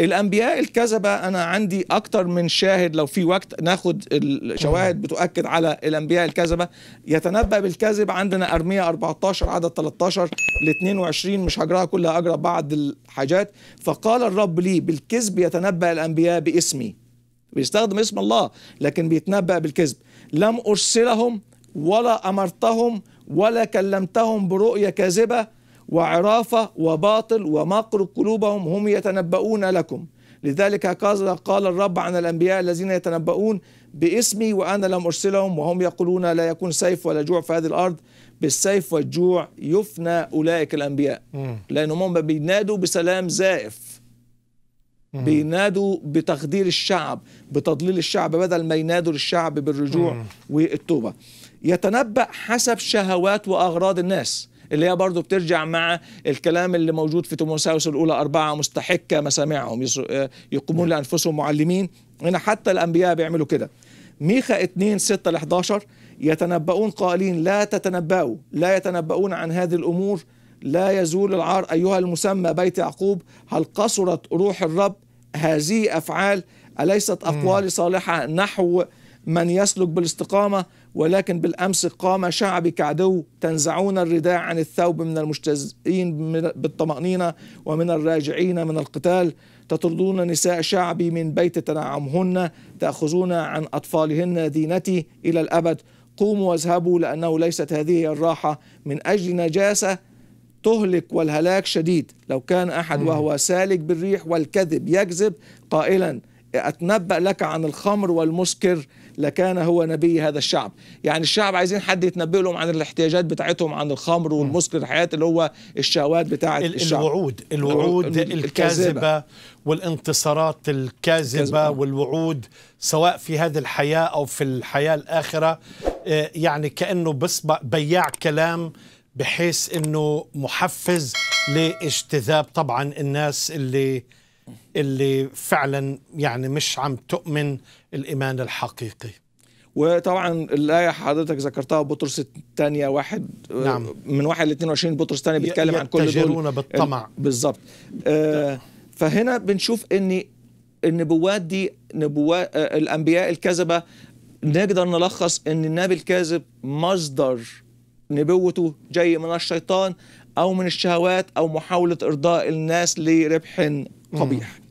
الانبياء الكذبه انا عندي اكتر من شاهد لو في وقت ناخد الشواهد بتؤكد على الانبياء الكذبه يتنبا بالكذب عندنا ارميه 14 عدد 13 ل 22 مش هجرها كلها اجرى بعض الحاجات فقال الرب لي بالكذب يتنبا الانبياء باسمي بيستخدم اسم الله لكن بيتنبا بالكذب لم ارسلهم ولا امرتهم ولا كلمتهم برؤيه كاذبه وعرافة وباطل ومقر قلوبهم هم يتنبؤون لكم لذلك هكذا قال الرب عن الأنبياء الذين يتنبؤون باسمي وأنا لم أرسلهم وهم يقولون لا يكون سيف ولا جوع في هذه الأرض بالسيف والجوع يفنى أولئك الأنبياء لأنهم هم بينادوا بسلام زائف بينادوا بتخدير الشعب بتضليل الشعب بدل ما ينادوا للشعب بالرجوع والتوبة يتنبأ حسب شهوات وأغراض الناس اللي هي برضه بترجع مع الكلام اللي موجود في تموساوس الأولى أربعة مستحكة مسامعهم آه، يقومون لأنفسهم معلمين هنا حتى الأنبياء بيعملوا كده ميخا 2 6 ل 11 يتنبؤون قائلين لا تتنبؤوا لا يتنبؤون عن هذه الأمور لا يزول العار أيها المسمى بيت يعقوب هل قصرت روح الرب هذه أفعال أليست أقوال صالحة نحو من يسلك بالاستقامة ولكن بالأمس قام شعبك عدو تنزعون الرداء عن الثوب من المجتزئين بالطمأنينة ومن الراجعين من القتال تطردون نساء شعبي من بيت تنعمهن تأخذون عن أطفالهن دينتي إلى الأبد قوموا واذهبوا لأنه ليست هذه الراحة من أجل نجاسة تهلك والهلاك شديد لو كان أحد وهو سالك بالريح والكذب يكذب قائلا أتنبأ لك عن الخمر والمسكر لكان هو نبي هذا الشعب يعني الشعب عايزين حد يتنبئ لهم عن الاحتياجات بتاعتهم عن الخمر والمسكر الحياة اللي هو الشهوات بتاعة الشعب الوعود الوعود الكاذبة والانتصارات الكاذبة والوعود سواء في هذه الحياة أو في الحياة الآخرة آه، يعني كأنه بيسبق بياع كلام بحيث أنه محفز لاجتذاب طبعا الناس اللي اللي فعلا يعني مش عم تؤمن الايمان الحقيقي وطبعا الآية حضرتك ذكرتها بطرس الثانية واحد نعم. من واحد ل 22 بطرس الثانية بيتكلم عن كل دول بالطمع بالظبط آه فهنا بنشوف ان النبوات دي نبوات آه الأنبياء الكذبة نقدر نلخص ان النبي الكاذب مصدر نبوته جاي من الشيطان أو من الشهوات أو محاولة إرضاء الناس لربح قبيح